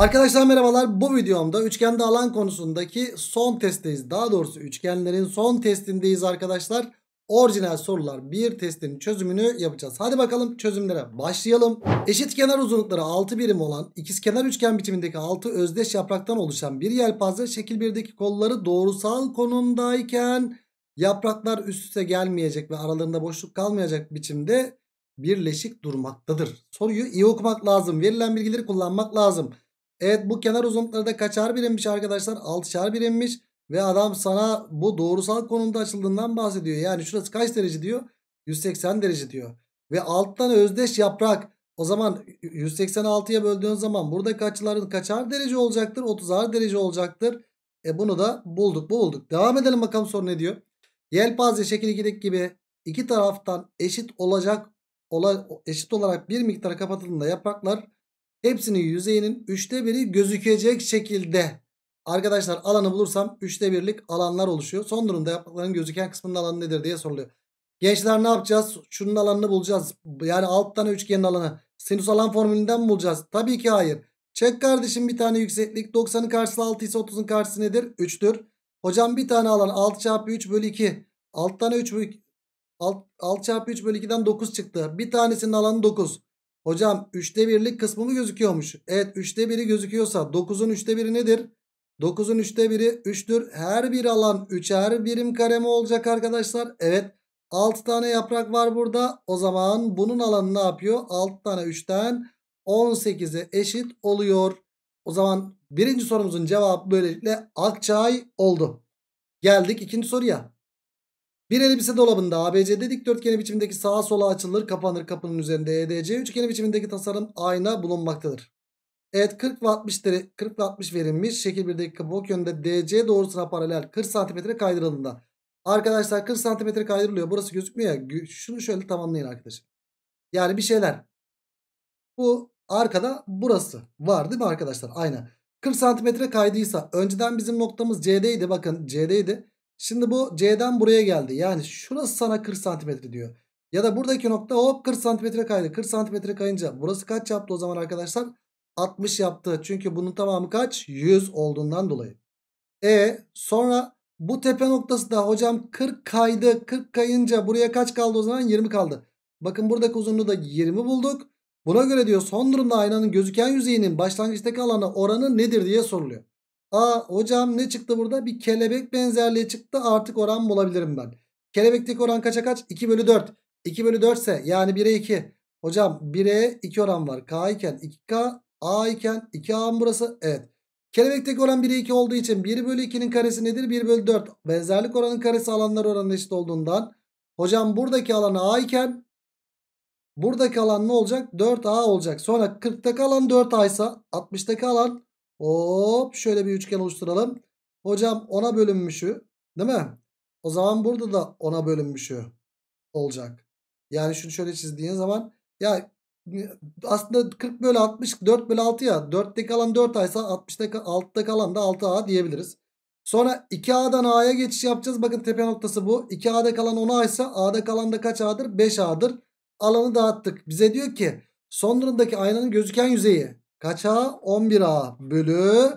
Arkadaşlar merhabalar bu videomda üçgende alan konusundaki son testteyiz. Daha doğrusu üçgenlerin son testindeyiz arkadaşlar. Orijinal sorular bir testin çözümünü yapacağız. Hadi bakalım çözümlere başlayalım. Eşit kenar uzunlukları 6 birim olan ikizkenar üçgen biçimindeki 6 özdeş yapraktan oluşan bir yelpaze şekil 1'deki kolları doğrusal konumdayken yapraklar üst üste gelmeyecek ve aralarında boşluk kalmayacak biçimde birleşik durmaktadır. Soruyu iyi okumak lazım. Verilen bilgileri kullanmak lazım. Evet bu kenar uzunlukları da kaçar birimmiş arkadaşlar? 6'şar birimmiş. Ve adam sana bu doğrusal konumda açıldığından bahsediyor. Yani şurası kaç derece diyor? 180 derece diyor. Ve alttan özdeş yaprak. O zaman 186'ya böldüğün zaman burada kaçların kaçar derece olacaktır? 30'ar derece olacaktır. E bunu da bulduk bulduk. Devam edelim bakalım soru ne diyor? Yelpaze şekil 2'deki gibi iki taraftan eşit olacak ola, eşit olarak bir miktar kapatıldığında yapraklar Hepsinin yüzeyinin üçte biri gözükecek şekilde arkadaşlar alanı bulursam üçte birlik alanlar oluşuyor. Son durumda yaprakların gözüken kısmının alanı nedir diye soruluyor. Gençler ne yapacağız? Şunun alanını bulacağız. Yani alt tane üçgenin alanı. Sinüs alan formülünden mi bulacağız? Tabii ki hayır. Çek kardeşim bir tane yükseklik. 90'ın karşısı 6 ise 30'un karşısı nedir? 3'tür. Hocam bir tane alan 6 çarpı 3 bölü 2. 6 tane 3 bölü 6, 6 çarpı 3 bölü 2'den 9 çıktı. Bir tanesinin alanı 9. Hocam 3'te 1'lik kısmı mı gözüküyormuş? Evet 3'te 1'i gözüküyorsa 9'un 3'te 1'i nedir? 9'un 3'te 1'i 3'tür. Her bir alan 3'er birim kare mi olacak arkadaşlar. Evet 6 tane yaprak var burada. O zaman bunun alanı ne yapıyor? 6 tane 3'ten 18'e eşit oluyor. O zaman birinci sorumuzun cevabı böylelikle Akçay oldu. Geldik ikinci soruya. Bir elbise dolabında ABCD dikdörtgeni biçimindeki sağa sola açılır kapanır kapının üzerinde EDC üçgeni biçimindeki tasarım ayna bulunmaktadır. Evet 40 ve 60, 40 ve 60 verilmiş. Şekil 1'deki kapı yönde DC doğrusuna paralel 40 cm kaydırıldığında. Arkadaşlar 40 cm kaydırılıyor. Burası gözükmüyor ya. Şunu şöyle tamamlayın arkadaşım. Yani bir şeyler. Bu arkada burası var değil mi arkadaşlar? Aynen. 40 cm kaydıysa önceden bizim noktamız CD'ydi. Bakın CD'ydi. Şimdi bu C'den buraya geldi. Yani şurası sana 40 santimetre diyor. Ya da buradaki nokta hop 40 santimetre kaydı. 40 santimetre kayınca burası kaç yaptı o zaman arkadaşlar? 60 yaptı. Çünkü bunun tamamı kaç? 100 olduğundan dolayı. E sonra bu tepe noktası da hocam 40 kaydı. 40 kayınca buraya kaç kaldı o zaman? 20 kaldı. Bakın buradaki uzunluğu da 20 bulduk. Buna göre diyor son durumda aynanın gözüken yüzeyinin başlangıçtaki alanı oranı nedir diye soruluyor. Aa hocam ne çıktı burada? Bir kelebek benzerliği çıktı. Artık oran bulabilirim ben. Kelebekteki oran kaça kaç? 2 bölü 4. 2 bölü 4 ise yani 1'e 2. Hocam 1'e 2 oran var. K iken 2K. A iken 2A mı burası? Evet. Kelebekteki oran 1'e 2 olduğu için 1 bölü 2'nin karesi nedir? 1 bölü 4. Benzerlik oranın karesi alanlar oranına eşit olduğundan. Hocam buradaki alan A iken buradaki alan ne olacak? 4A olacak. Sonra 40'taki alan 4A ise 60'taki alan Hop şöyle bir üçgen oluşturalım. Hocam ona bölünmüşü değil mi? O zaman burada da ona bölünmüşü olacak. Yani şunu şöyle çizdiğin zaman ya aslında 40 bölü 60 4 bölü 6 ya 4'te kalan 4 aysa 60'da 6'ta kalan da 6A diyebiliriz. Sonra 2A'dan A'ya geçiş yapacağız. Bakın tepe noktası bu. 2A'da kalan 10 aysa, A'da kalan da kaç A'dır? 5A'dır. Alanı dağıttık. Bize diyor ki son durumdaki aynanın gözüken yüzeyi Kaça 11A bölü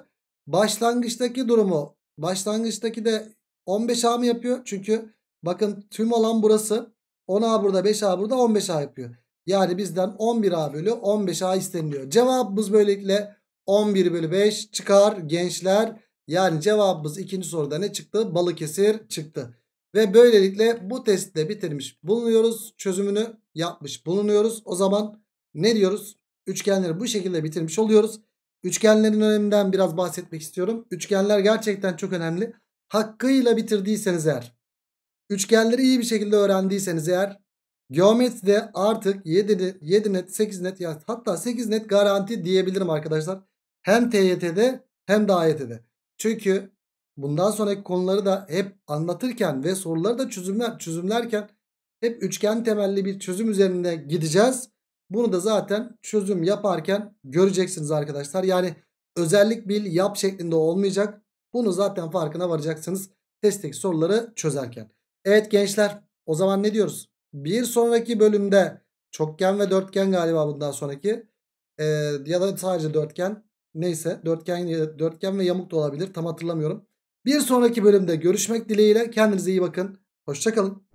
başlangıçtaki durumu. Başlangıçtaki de 15A mı yapıyor? Çünkü bakın tüm olan burası. 10A burada 5A burada 15A yapıyor. Yani bizden 11A bölü 15A isteniliyor. Cevabımız böylelikle 11 bölü 5 çıkar gençler. Yani cevabımız ikinci soruda ne çıktı? Balıkesir çıktı. Ve böylelikle bu de bitirmiş bulunuyoruz. Çözümünü yapmış bulunuyoruz. O zaman ne diyoruz? Üçgenleri bu şekilde bitirmiş oluyoruz. Üçgenlerin öneminden biraz bahsetmek istiyorum. Üçgenler gerçekten çok önemli. Hakkıyla bitirdiyseniz eğer, üçgenleri iyi bir şekilde öğrendiyseniz eğer, geometride artık 7, 7 net, 8 net ya hatta 8 net garanti diyebilirim arkadaşlar. Hem TYT'de hem de AYT'de. Çünkü bundan sonraki konuları da hep anlatırken ve soruları da çözümler, çözümlerken hep üçgen temelli bir çözüm üzerinde gideceğiz. Bunu da zaten çözüm yaparken göreceksiniz arkadaşlar. Yani özellik bil yap şeklinde olmayacak. Bunu zaten farkına varacaksınız testteki soruları çözerken. Evet gençler o zaman ne diyoruz? Bir sonraki bölümde çokgen ve dörtgen galiba bundan sonraki e, ya da sadece dörtgen neyse dörtgen dörtgen ve yamuk da olabilir tam hatırlamıyorum. Bir sonraki bölümde görüşmek dileğiyle kendinize iyi bakın. Hoşçakalın.